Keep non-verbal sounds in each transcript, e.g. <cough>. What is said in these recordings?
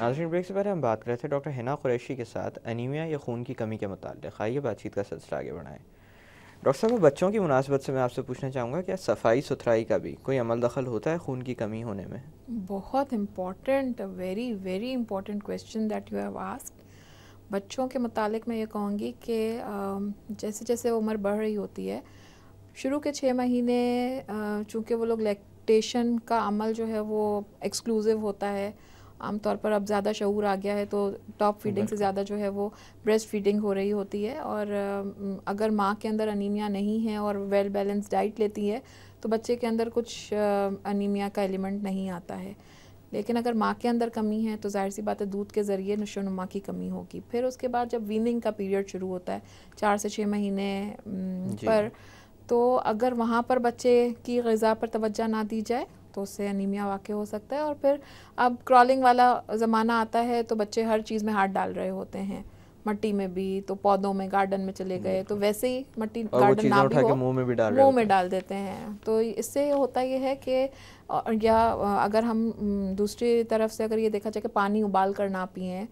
नाजरीन ब्रेक से पहले हम बात कर रहे थे डॉक्टर हिना कुरैशी के साथ अनिमिया या खून की कमी के मतलब आइए बातचीत का सिलसिला आगे बढ़ाएँ डॉक्टर साहब बच्चों की मुनासबत से मैं आपसे पूछना चाहूँगा क्या सफाई सुथराई का भी कोई अमल दखल होता है खून की कमी होने में बहुत important very very important question that you have ask बच्चों के मतलब मैं ये कहूँगी कि जैसे जैसे उम्र बढ़ रही होती है शुरू के छः महीने चूँकि वो लोग लैक्टेशन का अमल जो है वो एक्सक्लूसिव होता है आमतौर पर अब ज़्यादा शहूर आ गया है तो टॉप फीडिंग से ज़्यादा जो है वो ब्रेस्ट फीडिंग हो रही होती है और अगर माँ के अंदर अनिमिया नहीं है और वेल बैलेंस डाइट लेती है तो बच्चे के अंदर कुछ अनिमिया का एलिमेंट नहीं आता है लेकिन अगर माँ के अंदर कमी है तो जाहिर सी बात है दूध के ज़रिए नशोनुमा की कमी होगी फिर उसके बाद जब वीनिंग का पीरियड शुरू होता है चार से छः महीने पर तो अगर वहाँ पर बच्चे की गज़ा पर तवज्जा ना दी जाए तो उससे अनिमिया वाक़ हो सकता है और फिर अब क्रॉलिंग वाला ज़माना आता है तो बच्चे हर चीज़ में हाथ डाल रहे होते हैं मट्टी में भी तो पौधों में गार्डन में चले गए तो वैसे ही मट्टी गार्डन ना भी मुंह में भी डाल मुंह में डाल देते हैं तो इससे होता यह है कि या अगर हम दूसरी तरफ से अगर ये देखा जाए कि पानी उबाल कर ना पिए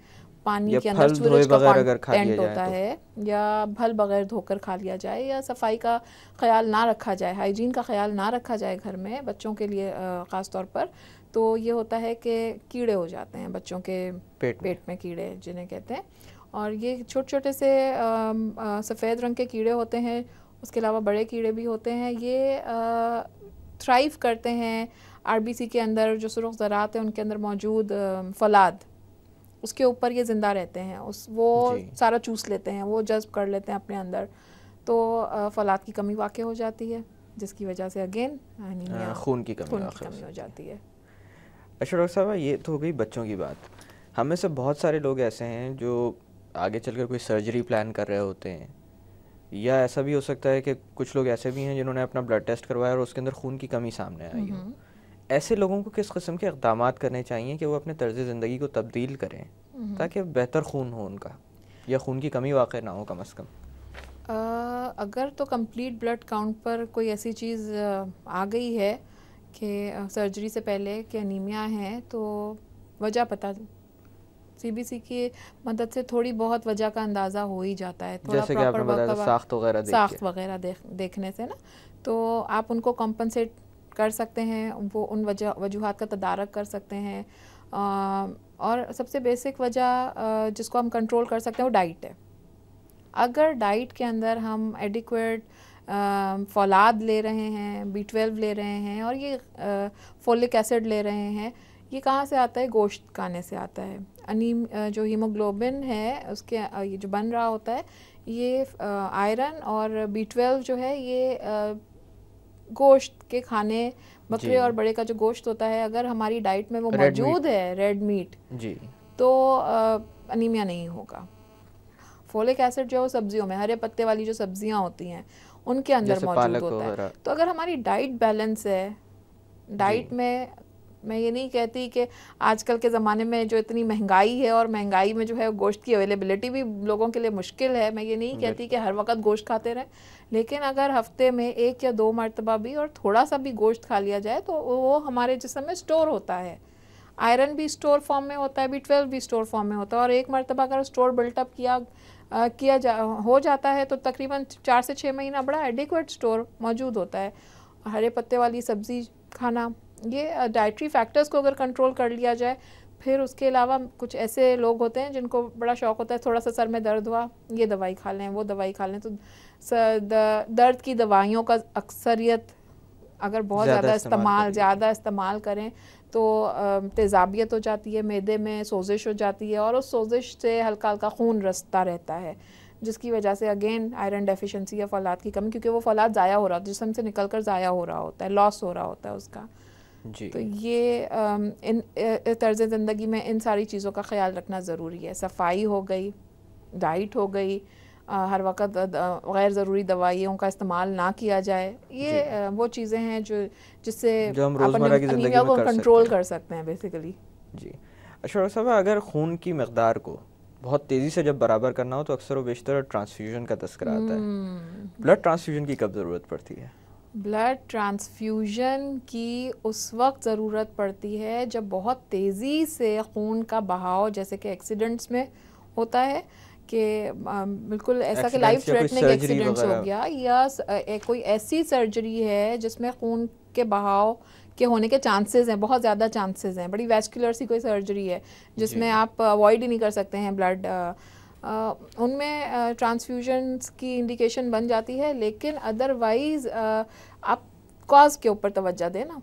पानी के अंदर सूरज का लिया होता तो। है या फल बगैर धोकर खा लिया जाए या सफाई का ख्याल ना रखा जाए हाइजीन का ख्याल ना रखा जाए घर में बच्चों के लिए ख़ास तौर पर तो ये होता है कि कीड़े हो जाते हैं बच्चों के पेट पेट में कीड़े जिन्हें कहते हैं और ये छोटे छोटे से सफ़ेद रंग के कीड़े होते हैं उसके अलावा बड़े कीड़े भी होते हैं ये थ्राइव करते हैं आरबीसी के अंदर जो सुरख ज़रात है उनके अंदर मौजूद फलाद उसके ऊपर ये ज़िंदा रहते हैं उस वो सारा चूस लेते हैं वो जज्ब कर लेते हैं अपने अंदर तो फलाद की कमी वाक़ हो जाती है जिसकी वजह से अगेन हाँ, खून की कमी, की कमी हो जाती है अच्छा डॉक्टर साहब ये तो हो गई बच्चों की बात हम में से बहुत सारे लोग ऐसे हैं जो आगे चलकर कोई सर्जरी प्लान कर रहे होते हैं या ऐसा भी हो सकता है कि कुछ लोग ऐसे भी हैं जिन्होंने अपना ब्लड टेस्ट करवाया और उसके अंदर खून की कमी सामने आई है ऐसे लोगों को किस किस्म के इकदाम करने चाहिए कि वो अपने तर्ज ज़िंदगी को तब्दील करें हम्म। ताकि बेहतर खून हो उनका या खून की कमी वाक़ ना हो कम अज़ कम आ, अगर तो कंप्लीट ब्लड काउंट पर कोई ऐसी चीज़ आ गई है कि सर्जरी से पहले कि अनीमिया है तो वजह पता सीबीसी की मदद से थोड़ी बहुत वजह का अंदाज़ा हो ही जाता है थोड़ा जैसे कि आपने बताया साख्त वगैरह साख्त वगैरह देखने से ना तो आप उनको कॉम्पनसेट कर सकते हैं वो उन वजह वजूहत का तदारक कर सकते हैं और सबसे बेसिक वजह जिसको हम कंट्रोल कर सकते हैं वो डाइट है अगर डाइट के अंदर हम एडिक्वेट फौलाद ले रहे हैं बी ट्वेल्व ले रहे हैं और ये फोलिक एसिड ले रहे हैं ये कहाँ से आता है गोश्त खाने से आता है अनिम जो हीमोग्लोबिन है उसके ये जो बन रहा होता है ये आयरन और बी ट्वेल्व जो है ये गोश्त के खाने बकरे और बड़े का जो गोश्त होता है अगर हमारी डाइट में वो मौजूद है रेड मीट जी तो अनिमिया नहीं होगा फोलिक एसिड जो है वो सब्जियों में हरे पत्ते वाली जो सब्जियां होती हैं उनके अंदर मौजूद होता है तो अगर हमारी डाइट बैलेंस है डाइट में मैं ये नहीं कहती कि आजकल के ज़माने में जो इतनी महंगाई है और महंगाई में जो है गोश्त की अवेलेबिलिटी भी लोगों के लिए मुश्किल है मैं ये नहीं कहती कि हर वक्त गोश्त खाते रहें लेकिन अगर हफ्ते में एक या दो मरतबा भी और थोड़ा सा भी गोश्त खा लिया जाए तो वो हमारे जिसम में स्टोर होता है आयरन भी स्टोर फॉर्म में होता है बी ट्वेल्व भी स्टोर फॉर्म में होता है और एक मरतबा अगर स्टोर बिल्टअप किया आ, किया जा हो जाता है तो तकरीबन चार से छः महीना बड़ा एडिक्वेट स्टोर मौजूद होता है हरे पत्ते वाली सब्ज़ी खाना ये डाइट्री फैक्टर्स को अगर कंट्रोल कर लिया जाए फिर उसके अलावा कुछ ऐसे लोग होते हैं जिनको बड़ा शौक होता है थोड़ा सा सर में दर्द हुआ ये दवाई खा लें वो दवाई खा लें तो दर्द की दवाइयों का अक्सरियत अगर बहुत ज़्यादा इस्तेमाल ज़्यादा इस्तेमाल करें तो तेजाबियत हो जाती है मैदे में सोजिश हो जाती है और उस सोजिश से हल्का हल्का खून रसता रहता है जिसकी वजह से अगेन आयरन डेफिशिएंसी या फलाद की कमी क्योंकि वो फलाद ज़ाया हो रहा होता है जिसम से निकल कर ज़ाया हो रहा होता है लॉस हो रहा होता है उसका जी तो ये इन तर्ज ज़िंदगी में इन सारी चीज़ों का ख्याल रखना ज़रूरी है सफाई हो गई डाइट हो गई हर वक्त गैर ज़रूरी दवाइयों का इस्तेमाल ना किया जाए ये वो चीज़ें हैं जो जिससे कंट्रोल कर सकते हैं बेसिकली जी अशर साहब अगर खून की मकदार को बहुत तेज़ी से जब बराबर करना हो तो अक्सर वेशतर बेशतर ट्रांसफ्यूजन का तस्करा आता है हम्म। ब्लड ट्रांसफ्यूजन की कब ज़रूरत पड़ती है ब्लड ट्रांसफ्यूजन की उस वक्त ज़रूरत पड़ती है जब बहुत तेज़ी से खून का बहाव जैसे कि एक्सीडेंट्स में होता है कि बिल्कुल ऐसा कि लाइफ थ्रेटनिंग एक्सीडेंट्स हो गया या कोई ऐसी सर्जरी है जिसमें खून के बहाव के होने के चांसेस हैं बहुत ज़्यादा चांसेस हैं बड़ी वेस्कुलर सी कोई सर्जरी है जिसमें आप अवॉइड ही नहीं कर सकते हैं ब्लड उनमें ट्रांसफ्यूजन्स की इंडिकेशन बन जाती है लेकिन अदरवाइज़ आप कॉज के ऊपर तोज्जा देना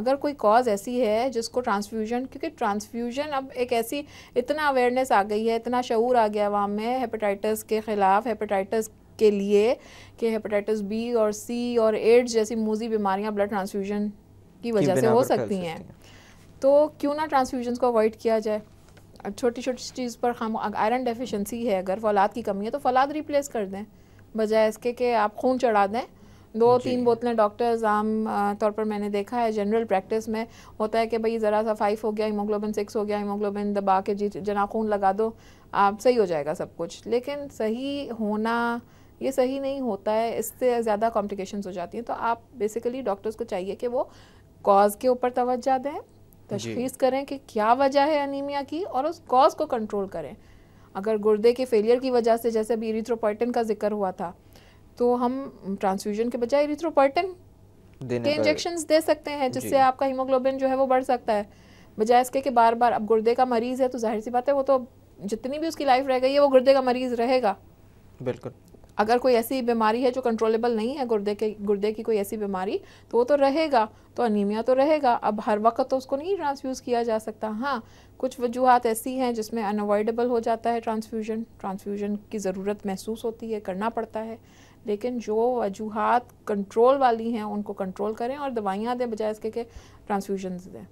अगर कोई कॉज ऐसी है जिसको ट्रांसफ्यूजन क्योंकि ट्रांसफ्यूजन अब एक ऐसी इतना अवेयरनेस आ गई है इतना शूर आ गया वहाँ में हेपेटाइटिस के ख़िलाफ़ हेपेटाइटिस के लिए कि हेपेटाइटिस बी और सी और एड्स जैसी मूजी बीमारियाँ ब्लड ट्रांसफ्यूजन की वजह से हो सकती हैं तो क्यों ना ट्रांसफ्यूजन को अवॉइड किया जाए छोटी छोटी चीज़ पर हम आयरन डेफिशिएंसी है अगर फौलाद की कमी है तो फौलाद रिप्लेस कर दें बजाय इसके कि आप खून चढ़ा दें दो तीन बोतलें डॉक्टर्स आम तौर पर मैंने देखा है जनरल प्रैक्टिस में होता है कि भाई ज़रा सा फाइव हो गया हीमोग्लोबिन सिक्स हो गया हीमोग्लोबिन दबा के जी जना खून लगा दो आप सही हो जाएगा सब कुछ लेकिन सही होना ये सही नहीं होता है इससे ज़्यादा कॉम्प्लिकेशन हो जाती हैं तो आप बेसिकली डॉक्टर्स को चाहिए कि वो कॉज के ऊपर तोज्जा दें तशखीस करें कि क्या वजह है अनीमिया की और उस कॉज को कंट्रोल करें अगर गुर्दे के फेलियर की वजह से जैसे अभी इरिथ्रोपर्टन का जिक्र हुआ था तो हम ट्रांसफ्यूजन के बजाय इरिथ्रोपर्टन के इंजेक्शन दे सकते हैं जिससे आपका हीमोग्लोबिन जो है वो बढ़ सकता है बजाय इसके कि बार बार अब गुर्दे का मरीज़ है तो जाहिर सी बात है वो तो जितनी भी उसकी लाइफ रह गई है वो गुर्दे का मरीज़ रहेगा बिल्कुल अगर कोई ऐसी बीमारी है जो कंट्रोलेबल नहीं है गुर्दे के गुर्दे की कोई ऐसी बीमारी तो वो तो रहेगा तो अनीमिया तो रहेगा अब हर वक्त तो उसको नहीं ट्रांसफ्यूज़ किया जा सकता हाँ कुछ वजूहत ऐसी हैं जिसमें अनअवॉइडेबल हो जाता है ट्रांसफ्यूजन ट्रांसफ्यूजन की ज़रूरत महसूस होती है करना पड़ता है लेकिन जो वजूहत कंट्रोल वाली हैं उनको कंट्रोल करें और दवाइयाँ दें बजाय इसके के ट्रांसफ्यूजन दें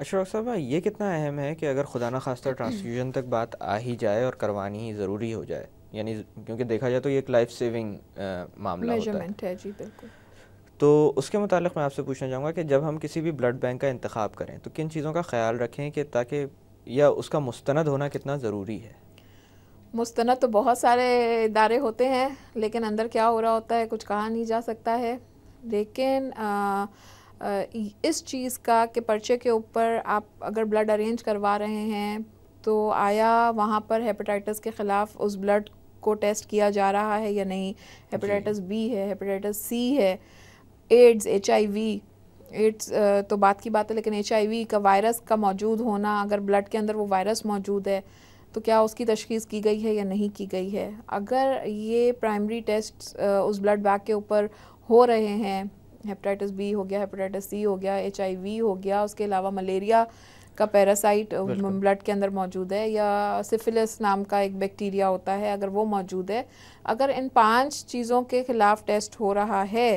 अशरफ साहब ये कितना अहम है कि अगर खुदा न खास्ता ट्रांसफ्यूजन <clears throat> तक बात आ ही जाए और करवानी ही ज़रूरी हो जाए यानी क्योंकि देखा जाए तो ये एक लाइफ सेविंग मामला होता है जी बिल्कुल तो उसके मतलब मैं आपसे पूछना चाहूँगा कि जब हम किसी भी ब्लड बैंक का इंतखब करें तो किन चीज़ों का ख्याल रखें कि ताकि या उसका मुस्ंद होना कितना ज़रूरी है मुस्ंद तो बहुत सारे इदारे होते हैं लेकिन अंदर क्या हो रहा होता है कुछ कहा नहीं जा सकता है लेकिन इस चीज़ का कि पर्चे के ऊपर आप अगर ब्लड अरेंज करवा रहे हैं तो आया वहाँ पर हेपेटाइटिस के ख़िलाफ़ उस ब्लड को टेस्ट किया जा रहा है या नहीं हेपेटाइटिस बी है हेपेटाइटिस सी है एड्स एच एड्स तो बात की बात है लेकिन एच का वायरस का मौजूद होना अगर ब्लड के अंदर वो वायरस मौजूद है तो क्या उसकी तशखीस की गई है या नहीं की गई है अगर ये प्राइमरी टेस्ट उस ब्लड बैग के ऊपर हो रहे हैं हेपेटाइटिस बी हो गया हेपेटाइटिस सी हो गया एच हो गया उसके अलावा मलेरिया का पैरासाइट ब्लड के अंदर मौजूद है या सिफिलिस नाम का एक बैक्टीरिया होता है अगर वो मौजूद है अगर इन पांच चीज़ों के ख़िलाफ़ टेस्ट हो रहा है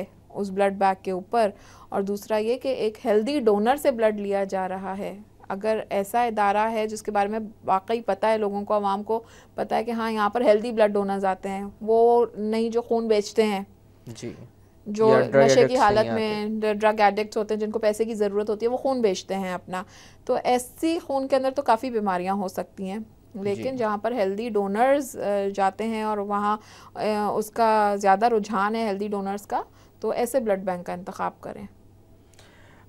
उस ब्लड बैग के ऊपर और दूसरा ये कि एक हेल्दी डोनर से ब्लड लिया जा रहा है अगर ऐसा इदारा है जिसके बारे में वाकई पता है लोगों को आवाम को पता है कि हाँ यहाँ पर हेल्दी ब्लड डोनर्स आते हैं वो नहीं जो खून बेचते हैं जी जो नशे की हालत में ड्रग एडिक्ट होते हैं जिनको पैसे की ज़रूरत होती है वो खून बेचते हैं अपना तो ऐसी खून के अंदर तो काफ़ी बीमारियां हो सकती हैं लेकिन जहाँ पर हेल्दी डोनर्स जाते हैं और वहाँ उसका ज़्यादा रुझान है हेल्दी डोनर्स का तो ऐसे ब्लड बैंक का इंतखब करें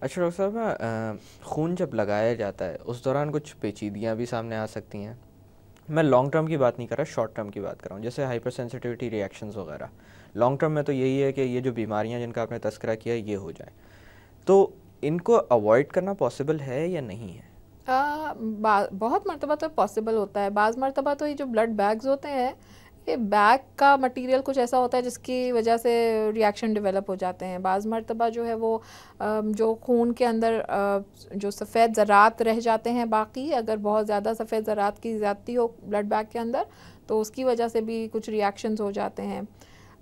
अच्छा डॉक्टर साहब खून जब लगाया जाता है उस दौरान कुछ पेचीदियाँ भी सामने आ सकती हैं मैं लॉन्ग टर्म की बात नहीं कर रहा शॉर्ट टर्म की बात कर रहा हूँ जैसे हाइपर सेंसिटिविटी रिएक्शंस वगैरह लॉन्ग टर्म में तो यही है कि ये जो बीमारियाँ जिनका आपने तस्करा किया ये हो जाए तो इनको अवॉइड करना पॉसिबल है या नहीं है आ, बहुत मरतबा तो पॉसिबल होता है बाज़ मरतबा तो ये जो ब्लड बैग्स होते हैं ये बैग का मटेरियल कुछ ऐसा होता है जिसकी वजह से रिएक्शन डेवलप हो जाते हैं बाज़ मरतबा जो है वो जो खून के अंदर जो सफ़ेद ज़रात रह जाते हैं बाकी अगर बहुत ज़्यादा सफ़ेद ज़रात की ज़्यादती हो ब्लड बैग के अंदर तो उसकी वजह से भी कुछ रिएक्शंस हो जाते हैं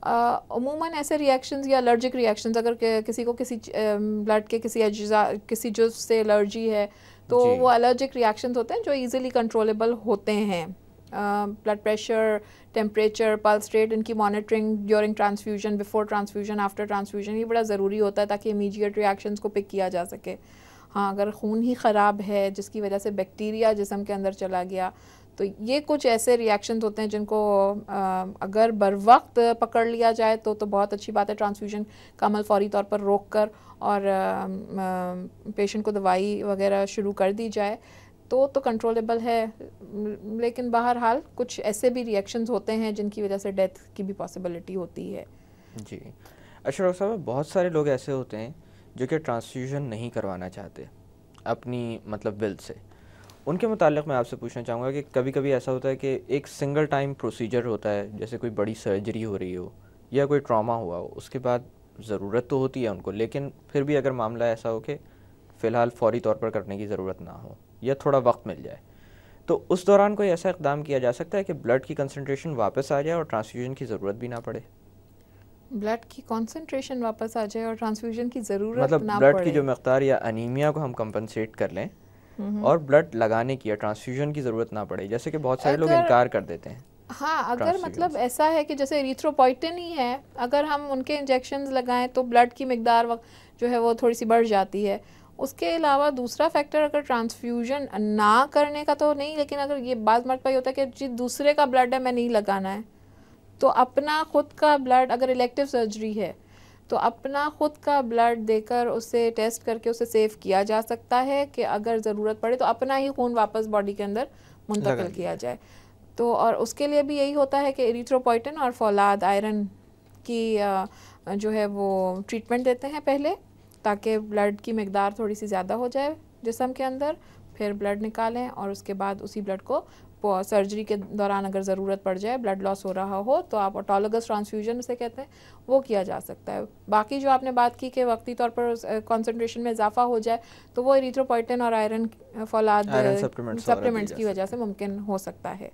अमूमन ऐसे रिएक्शंस या एलर्जिक रिएक्शंस अगर किसी को किसी ब्लड के किसी अज़ा किसी जुज से एलर्जी है तो वो एलर्जिक रिएक्शंस होते हैं जो इजीली कंट्रोलेबल होते हैं blood pressure temperature pulse rate इनकी monitoring during transfusion before transfusion after transfusion ये बड़ा ज़रूरी होता है ताकि इमीजिएट रिएक्शंस को पिक किया जा सके हाँ अगर खून ही ख़राब है जिसकी वजह से बैक्टीरिया जिसम के अंदर चला गया तो ये कुछ ऐसे रिएक्शन होते हैं जिनको अगर बर वक्त पकड़ लिया जाए तो तो बहुत अच्छी बात है ट्रांसफ्यूजन का अमल फौरी तौर पर रोक कर और पेशेंट को दवाई वगैरह शुरू कर दी जाए तो तो कंट्रोलेबल है लेकिन बहरहाल कुछ ऐसे भी रिएक्शंस होते हैं जिनकी वजह से डेथ की भी पॉसिबिलिटी होती है जी अच्छा डॉक्टर साहब बहुत सारे लोग ऐसे होते हैं जो कि ट्रांसफ्यूजन नहीं करवाना चाहते अपनी मतलब विल से उनके मुतालिक मैं आपसे पूछना चाहूँगा कि कभी कभी ऐसा होता है कि एक सिंगल टाइम प्रोसीजर होता है जैसे कोई बड़ी सर्जरी हो रही हो या कोई ट्रॉमा हुआ हो उसके बाद ज़रूरत तो होती है उनको लेकिन फिर भी अगर मामला ऐसा हो कि फ़िलहाल फौरी तौर पर करने की ज़रूरत ना हो या थोड़ा वक्त मिल जाए तो उस दौरान कोई ऐसा इकदाम किया जा सकता है कि ब्लड की कंसनट्रेशन वापस आ जाए और ट्रांसफ्यूजन की ज़रूरत भी ना पड़े ब्लड की कॉन्सेंट्रेशन वापस आ जाए और ट्रांसफ्यूजन की ज़रूरत मतलब ना ब्लड की जो मकदार या अनीमिया को हम कंपनसेट कर लें और ब्लड लगाने की या ट्रांसफ्यूजन की ज़रूरत ना पड़े जैसे कि बहुत सारे लोग इनकार कर देते हैं हाँ अगर मतलब ऐसा है कि जैसे रिथ्रोपोइटिन ही है अगर हम उनके इंजेक्शन लगाएं तो ब्लड की मकदार जो है वो थोड़ी सी बढ़ जाती है उसके अलावा दूसरा फैक्टर अगर ट्रांसफ्यूजन ना करने का तो नहीं लेकिन अगर ये बात मर्द पाई होता है कि जी दूसरे का ब्लड है मैं नहीं लगाना है तो अपना खुद का ब्लड अगर इलेक्टिव सर्जरी है तो अपना ख़ुद का ब्लड देकर उसे टेस्ट करके उसे सेव किया जा सकता है कि अगर ज़रूरत पड़े तो अपना ही खून वापस बॉडी के अंदर मुंतकिल किया जाए तो और उसके लिए भी यही होता है कि एरिथ्रोपोइटन और फौलाद आयरन की जो है वो ट्रीटमेंट देते हैं पहले ताकि ब्लड की मकदार थोड़ी सी ज़्यादा हो जाए जिसम के अंदर फिर ब्लड निकालें और उसके बाद उसी ब्लड को सर्जरी के दौरान अगर ज़रूरत पड़ जाए ब्लड लॉस हो रहा हो तो आप ऑटोलोगस ट्रांसफ्यूजन से कहते हैं वो किया जा सकता है बाकी जो आपने बात की कि वक्ती तौर पर कॉन्सेंट्रेशन में इजाफा हो जाए तो वो इरीथ्रोपोइटिन और आयरन फौलाद सप्लीमेंट्स की वजह से मुमकिन हो सकता है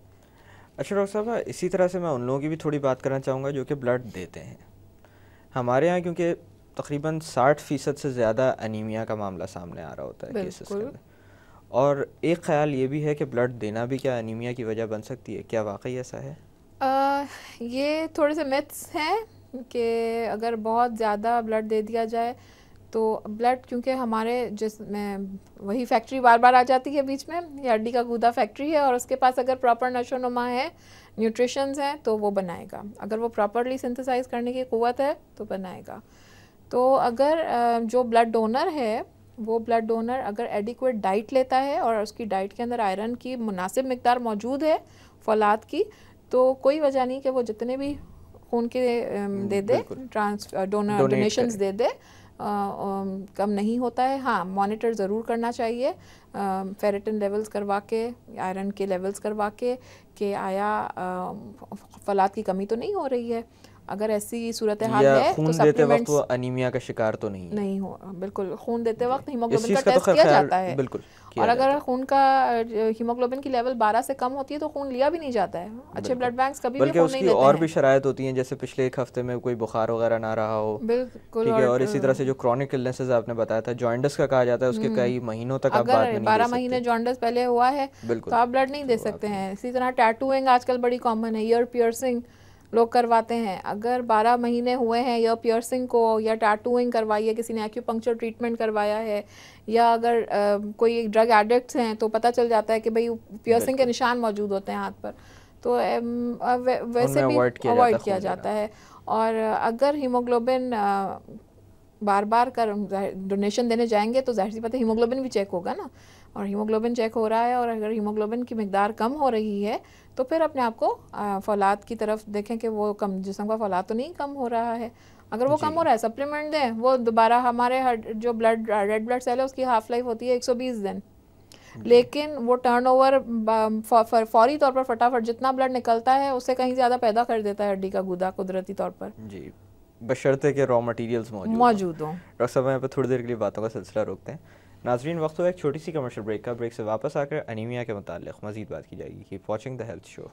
अच्छा डॉक्टर साहब हाँ, इसी तरह से मैं उन लोगों की भी थोड़ी बात करना चाहूँगा जो कि ब्लड देते हैं हमारे यहाँ क्योंकि तकरीबन साठ फ़ीसद से ज़्यादा अनीमिया का मामला सामने आ रहा होता है केसेस के और एक ख्याल ये भी है कि ब्लड देना भी क्या अनिमिया की वजह बन सकती है क्या वाकई ऐसा है आ, ये थोड़े से मिथ्स हैं कि अगर बहुत ज़्यादा ब्लड दे दिया जाए तो ब्लड क्योंकि हमारे जिसमें वही फैक्ट्री बार बार आ जाती है बीच में ये हड्डी का गूदा फैक्ट्री है और उसके पास अगर प्रॉपर नशोनुमा है न्यूट्रिशंस हैं तो वो बनाएगा अगर वो प्रॉपरली सिंथेसाइज करने की क़वत है तो बनाएगा तो अगर जो ब्लड डोनर है वो ब्लड डोनर अगर एडिक्वेट डाइट लेता है और उसकी डाइट के अंदर आयरन की मुनासिब मकदार मौजूद है फौलाद की तो कोई वजह नहीं कि वो जितने भी खून के हम्म, दे दे ट्रांस डोनर डोनेशंस दे दे आ, आ, कम नहीं होता है हाँ मॉनिटर ज़रूर करना चाहिए फेरेटिन लेवल्स करवा के आयरन के लेवल्स करवा के कि आया फलाद की कमी तो नहीं हो रही है अगर ऐसी सूरत हाल है तो खून तो देते वक्त वो अनीमिया का शिकार तो नहीं नहीं हो हाँ, बिल्कुल खून देते वक्त हीमोग्लोबिन का टेस्ट तो किया जाता है बिल्कुल और अगर खून का हीमोग्लोबिन की लेवल 12 से कम होती है तो खून लिया भी नहीं जाता है अच्छे ब्लड बैंक कभी भी खून नहीं लेते और भी शराय होती हैं जैसे पिछले एक हफ्ते में कोई बुखार वगैरह ना रहा हो बिल्कुल और इसी तरह से जो क्रॉनिक इलनेसेस आपने बताया था जॉइंडस का कहा जाता है उसके हम्म। कई महीनों तक आप बारह महीने जॉइंडस पहले हुआ है तो आप ब्लड नहीं दे तो सकते हैं इसी तरह टैटूइंग आजकल बड़ी कॉमन है ईयर पियर्सिंग लोग करवाते हैं अगर 12 महीने हुए हैं या पियर्सिंग को या टाटूइंग करवाई है किसी ने एक्यूपंक्चर ट्रीटमेंट करवाया है या अगर आ, कोई ड्रग एडिक्ट हैं तो पता चल जाता है कि भाई पियर्सिंग के निशान मौजूद होते हैं हाथ पर तो वैसे भी अवॉइड किया, जाता, किया जाता है और अगर हीमोग्लोबिन बार बार कर डोनेशन देने जाएंगे तो जाहिर सी बात है हीमोग्लोबिन भी चेक होगा ना और हीमोग्लोबिन चेक हो रहा है और अगर हीमोग्लोबिन की मकदार कम हो रही है तो फिर अपने आप को फौलाद की तरफ देखें कि वो कम जिसम का फौलाद तो नहीं कम हो रहा है अगर वो कम हो रहा है सप्लीमेंट दें वो दोबारा हमारे जो ब्लड रेड ब्लड सेल है उसकी हाफ लाइफ होती है 120 दिन लेकिन वो टर्नओवर फौरी तौर पर फटाफट जितना ब्लड निकलता है उससे कहीं ज़्यादा पैदा कर देता है हड्डी का गुदा कुदरती तौर पर जी बशर्ते के रॉ मटेरियल्स मौजूद हो हों डॉक्टर साहब यहाँ थोड़ी देर के लिए बातों का सिलसिला रोकते हैं नाजरीन वक्त हुआ एक छोटी सी कमर्शियल ब्रेक का ब्रेक से वापस आकर अनिमिया के मुतालिक मजीद बात की जाएगी कि वॉचिंग द हेल्थ शो